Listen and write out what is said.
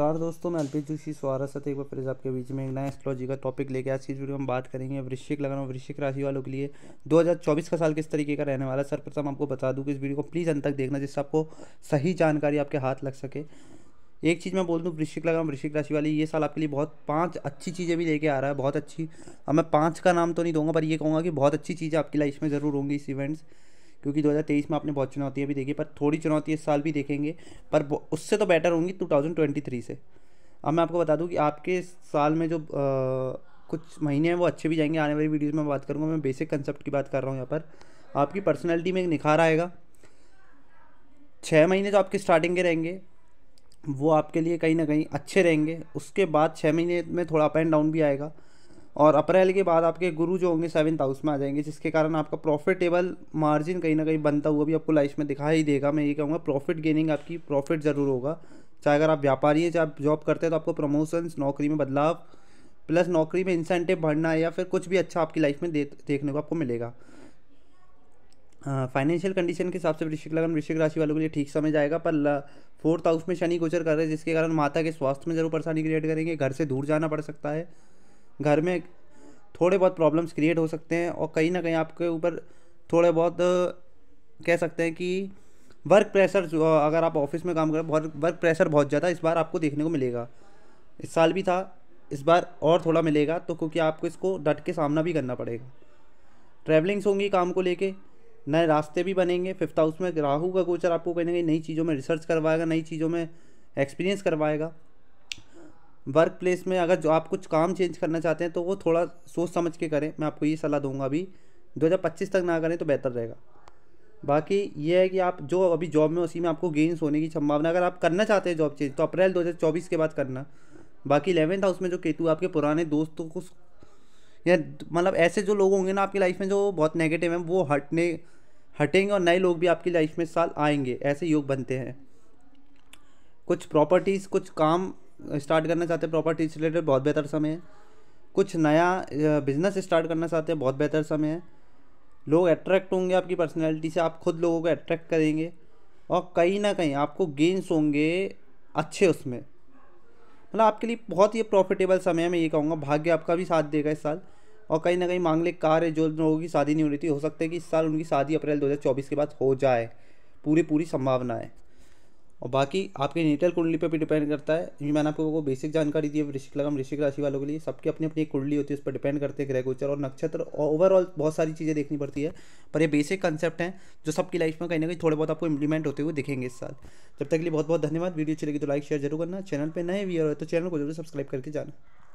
नमस्कार दोस्तों मैं अल्पेश जोशी स्वारा सत एक बार फिर आपके बीच में एक नया एस्ट्रोलॉजी का टॉपिक लेके आज की इस वीडियो में हम बात करेंगे वृश्चिक लग्न और वृश्चिक राशि वालों के लिए 2024 का साल किस तरीके का रहने वाला है सर्वप्रथम आपको बता दूं कि इस वीडियो को प्लीज़ अंत तक देखना जिससे आपको सही जानकारी आपके हाथ लग सके एक चीज़ मैं बोल दूँ वृश्चिक लगन वृश्चिक राशि वाली ये साल आपके लिए बहुत पाँच अच्छी चीज़ें भी लेके आ रहा है बहुत अच्छी अब मैं पाँच का नाम तो नहीं दूंगा पर यह कहूँगा कि बहुत अच्छी चीज़ें आपकी लाइफ में ज़रूर होंगी इस इवेंट्स क्योंकि 2023 में आपने बहुत चुनौतियाँ भी देखी पर थोड़ी चुनौती इस साल भी देखेंगे पर उससे तो बेटर होंगी 2023 से अब मैं आपको बता दूँ कि आपके साल में जो आ, कुछ महीने हैं वो अच्छे भी जाएंगे आने वाली वीडियोज़ में बात करूँगा मैं बेसिक कंसेप्ट की बात कर रहा हूँ यहाँ पर आपकी पर्सनैलिटी में एक निखार आएगा छः महीने जो आपके स्टार्टिंग के रहेंगे वो आपके लिए कहीं ना कहीं अच्छे रहेंगे उसके बाद छः महीने में थोड़ा अप एंड डाउन भी आएगा और अप्रैल के बाद आपके गुरु जो होंगे सेवन्थ हाउस में आ जाएंगे जिसके कारण आपका प्रॉफिटेबल मार्जिन कहीं ना कहीं बनता हुआ भी आपको लाइफ में दिखाई देगा मैं ये कहूँगा प्रॉफिट गेनिंग आपकी प्रॉफिट ज़रूर होगा चाहे अगर आप व्यापारी हैं चाहे आप जॉब करते हैं तो आपको प्रमोशंस नौकरी में बदलाव प्लस नौकरी में इंसेंटिव बढ़ना या फिर कुछ भी अच्छा आपकी लाइफ में दे, देखने को आपको मिलेगा फाइनेंशियल कंडीशन के हिसाब से वृश्चिक लगन वृश्चिक राशि वालों के लिए ठीक समय जाएगा पर फोर्थ हाउस में शनि गोचर कर रहे हैं जिसके कारण माता के स्वास्थ्य में जरूर परेशानी क्रिएट करेंगे घर से दूर जाना पड़ सकता है घर में थोड़े बहुत प्रॉब्लम्स क्रिएट हो सकते हैं और कहीं ना कहीं आपके ऊपर थोड़े बहुत कह सकते हैं कि वर्क प्रेशर जो अगर आप ऑफिस में काम करें वर्क प्रेशर बहुत ज़्यादा इस बार आपको देखने को मिलेगा इस साल भी था इस बार और थोड़ा मिलेगा तो क्योंकि आपको इसको डट के सामना भी करना पड़ेगा ट्रैवलिंग्स होंगी काम को लेके नए रास्ते भी बनेंगे फिफ्थ हाउस में राहु का गोचर आपको कहीं ना कहीं नई चीज़ों में रिसर्च करवाएगा नई चीज़ों में एक्सपीरियंस करवाएगा वर्क प्लेस में अगर जो आप कुछ काम चेंज करना चाहते हैं तो वो थोड़ा सोच समझ के करें मैं आपको ये सलाह दूंगा अभी 2025 तक ना करें तो बेहतर रहेगा बाकी ये है कि आप जो अभी जॉब में उसी में आपको गेंस होने की संभावना अगर आप करना चाहते हैं जॉब चेंज तो अप्रैल दो के बाद करना बाकी इलेवेंथ हाउस में जो केतु आपके पुराने दोस्तों को या मतलब ऐसे जो लोग होंगे ना आपकी लाइफ में जो बहुत नेगेटिव हैं वो हटने हटेंगे और नए लोग भी आपकी लाइफ में साल आएंगे ऐसे योग बनते हैं कुछ प्रॉपर्टीज़ कुछ काम स्टार्ट करना चाहते हैं प्रॉपर्टी से रिलेटेड बहुत बेहतर समय है कुछ नया बिजनेस स्टार्ट करना चाहते हैं बहुत बेहतर समय है लोग अट्रैक्ट होंगे आपकी पर्सनैलिटी से आप खुद लोगों को अट्रैक्ट करेंगे और कहीं ना कहीं आपको गेंस होंगे अच्छे उसमें मतलब आपके लिए बहुत ही प्रॉफिटेबल समय है मैं ये कहूँगा भाग्य आपका भी साथ देगा इस साल और कहीं ना कहीं मांगलिक कार है जो लोगों की शादी नहीं हो रही थी हो सकता है कि इस साल उनकी शादी अप्रैल 2024 के बाद हो जाए पूरी पूरी संभावना है और बाकी आपके नेटल कुंडली पे भी डिपेंड करता है ये मैंने आपको वो बेसिक जानकारी दी है ऋषिक लगम ऋषिक राशि वालों के लिए सबकी अपनी अपनी कुंडली होती है उस पर डिपेंड करते हैं ग्रह गोचर और नक्षत्र और ओवरऑल बहुत सारी चीज़ें देखनी पड़ती है पर ये बेसिक कंसेप्ट हैं जो सबकी लाइफ में कहीं ना कहीं थोड़े बहुत आपको इंप्लीमेंट होते हुए दिखेंगे इस साल जब तक के लिए बहुत बहुत धन्यवाद वीडियो अच्छी लगी तो लाइक शेयर जरूर करना चैनल पर नए व्यवहार हो तो चैनल को जरूर सब्सक्राइब करके जाना